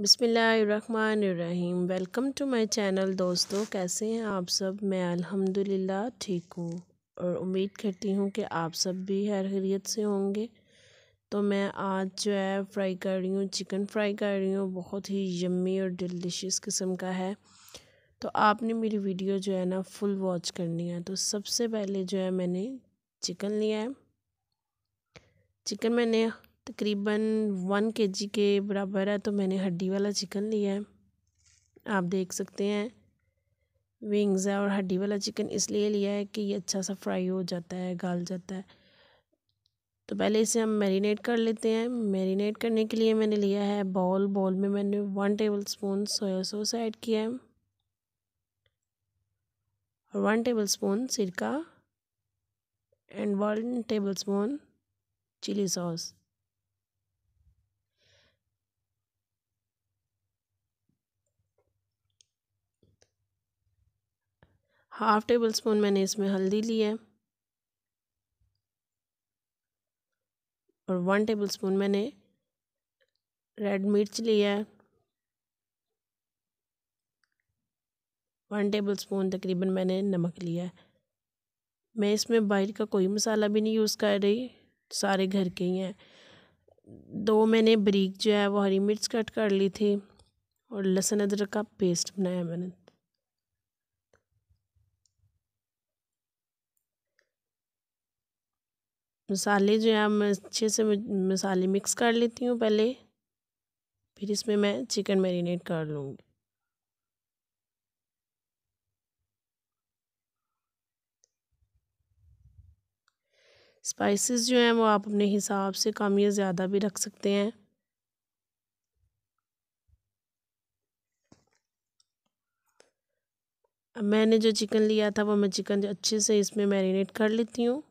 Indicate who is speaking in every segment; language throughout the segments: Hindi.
Speaker 1: बिसमीम वेलकम टू माय चैनल दोस्तों कैसे हैं आप सब मैं अल्हम्दुलिल्लाह ठीक हूँ और उम्मीद करती हूँ कि आप सब भी हैर खरीत से होंगे तो मैं आज जो है फ्राई कर रही हूँ चिकन फ्राई कर रही हूँ बहुत ही यम्मी और डिलीशियस किस्म का है तो आपने मेरी वीडियो जो है ना फुल वॉच करनी है तो सबसे पहले जो है मैंने चिकन लिया है चिकन मैंने तकरीबन वन के जी के बराबर है तो मैंने हड्डी वाला चिकन लिया है आप देख सकते हैं विंग्स है और हड्डी वाला चिकन इसलिए लिया है कि ये अच्छा सा फ्राई हो जाता है गाल जाता है तो पहले इसे हम मैरिनेट कर लेते हैं मैरिनेट करने के लिए मैंने लिया है बॉल बॉल में मैंने one tablespoon soya sauce add किया है और वन टेबल स्पून सिरका and one tablespoon chilli sauce half tablespoon मैंने इसमें हल्दी ली है और वन टेबल स्पून मैंने रेड मिर्च लिया है वन टेबल स्पून तकरीबन मैंने नमक लिया है मैं इसमें बाहर का कोई मसाला भी नहीं यूज़ कर रही सारे घर के ही हैं दो मैंने बरीक जो है वो हरी मिर्च कट कर ली थी और लहसुन अदरक का पेस्ट बनाया मैंने मसाले जो हैं मैं अच्छे से मसाले मिक्स कर लेती हूँ पहले फिर इसमें मैं चिकन मैरिनेट कर लूँगी स्पाइसेस जो हैं वो आप अपने हिसाब से कम या ज़्यादा भी रख सकते हैं मैंने जो चिकन लिया था वो मैं चिकन अच्छे से इसमें मैरिनेट कर लेती हूँ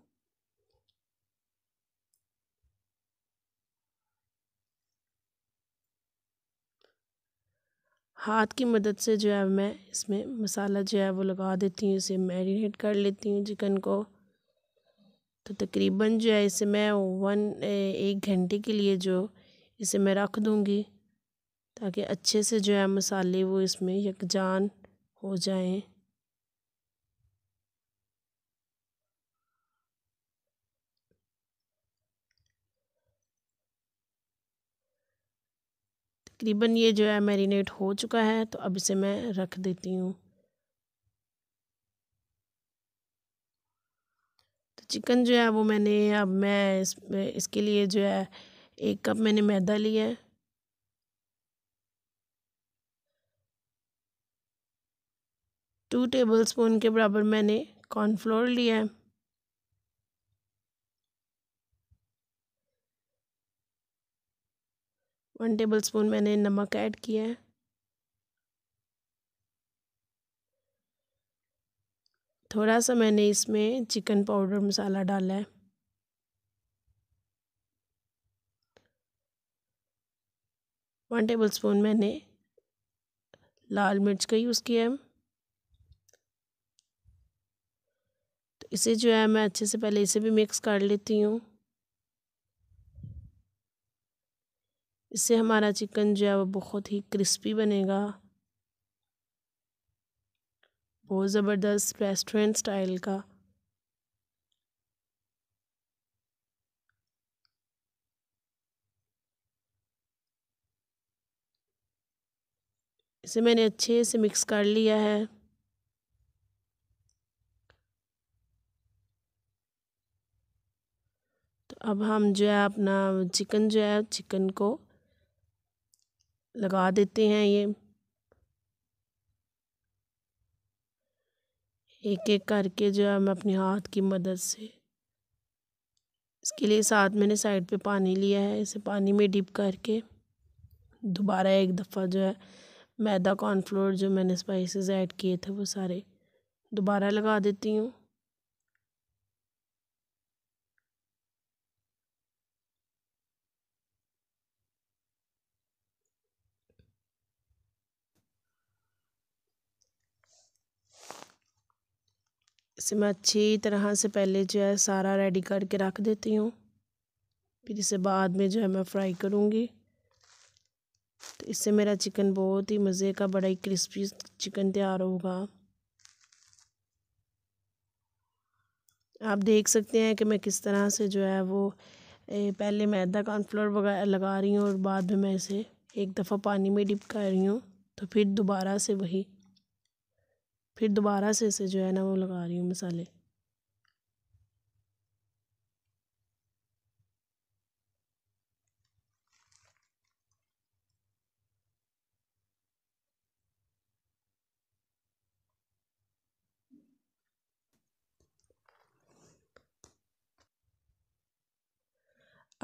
Speaker 1: हाथ की मदद से जो है मैं इसमें मसाला जो है वो लगा देती हूँ इसे मैरिनेट कर लेती हूँ चिकन को तो तकरीबन जो है इसे मैं वन एक घंटे के लिए जो इसे मैं रख दूँगी ताकि अच्छे से जो है मसाले वो इसमें यकजान हो जाएं तकरीबन ये जो है मैरिनेट हो चुका है तो अब इसे मैं रख देती हूँ तो चिकन जो है वो मैंने अब मैं इस इसके लिए जो है एक कप मैंने मैदा लिया है टू टेबल स्पून के बराबर मैंने कॉर्नफ्लोर लिया है वन टेबल स्पून मैंने नमक ऐड किया है थोड़ा सा मैंने इसमें चिकन पाउडर मसाला डाला है वन टेबल स्पून मैंने लाल मिर्च का यूज़ किया है तो इसे जो है मैं अच्छे से पहले इसे भी मिक्स कर लेती हूँ इससे हमारा चिकन जो है वो बहुत ही क्रिस्पी बनेगा बहुत ज़बरदस्त रेस्टोरेंट स्टाइल का इसे मैंने अच्छे से मिक्स कर लिया है तो अब हम जो है अपना चिकन जो है चिकन को लगा देते हैं ये एक एक करके जो है मैं अपने हाथ की मदद से इसके लिए साथ मैंने साइड पे पानी लिया है इसे पानी में डिप करके दोबारा एक दफ़ा जो है मैदा कॉर्नफ्लोर जो मैंने स्पाइसेस ऐड किए थे वो सारे दोबारा लगा देती हूँ इसे मैं अच्छी तरह से पहले जो है सारा रेडी करके रख देती हूँ फिर इसे बाद में जो है मैं फ्राई करूँगी तो इससे मेरा चिकन बहुत ही मज़े का बड़ा ही क्रिस्पी चिकन तैयार होगा आप देख सकते हैं कि मैं किस तरह से जो है वो पहले मैदा कॉर्नफ्लोर वगैरह लगा रही हूँ और बाद में मैं इसे एक दफ़ा पानी में डिप कर रही हूँ तो फिर दोबारा से वही फिर दोबारा से इसे जो है ना वो लगा रही हूँ मसाले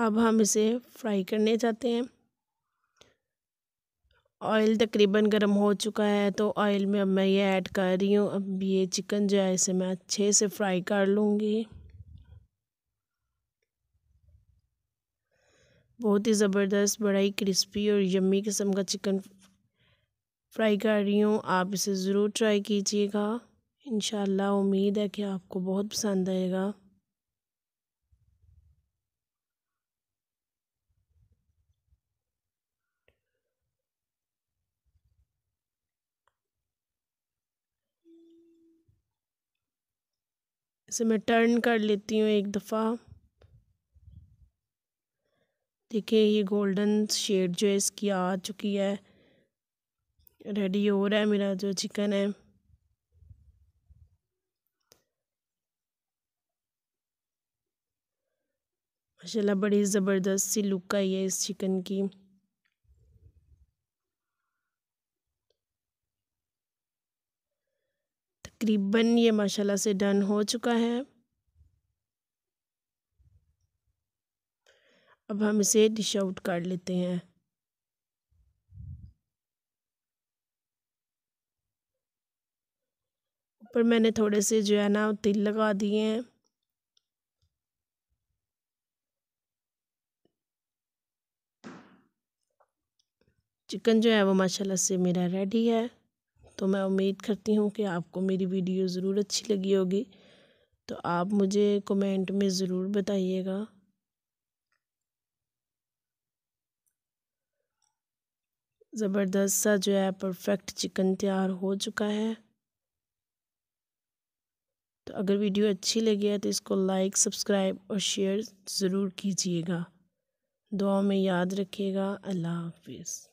Speaker 1: अब हम इसे फ्राई करने जाते हैं ऑयल तकरीबन गर्म हो चुका है तो ऑयल में अब मैं ये ऐड कर रही हूँ अब ये चिकन जो है इसे मैं अच्छे से फ्राई कर लूँगी बहुत ही ज़बरदस्त बड़ा ही क्रिस्पी और यम्मी किस्म का चिकन फ्राई कर रही हूँ आप इसे ज़रूर ट्राई कीजिएगा इन उम्मीद है कि आपको बहुत पसंद आएगा इसे मैं टर्न कर लेती हूँ एक दफ़ा देखिए ये गोल्डन शेड जो है इसकी आ चुकी है रेडी हो रहा है मेरा जो चिकन है माशाल्लाह बड़ी ज़बरदस्त सी लुक आई है इस चिकन की तकरीबन ये माशाल्लाह से डन हो चुका है अब हम इसे डिश आउट कर लेते हैं ऊपर मैंने थोड़े से जो है ना तिल लगा दिए हैं चिकन जो है वो माशाल्लाह से मेरा रेडी है तो मैं उम्मीद करती हूँ कि आपको मेरी वीडियो ज़रूर अच्छी लगी होगी तो आप मुझे कमेंट में ज़रूर बताइएगा ज़बरदस्त सा जो है परफेक्ट चिकन तैयार हो चुका है तो अगर वीडियो अच्छी लगी है तो इसको लाइक सब्सक्राइब और शेयर ज़रूर कीजिएगा दुआ में याद रखिएगा अल्लाह हाफिज़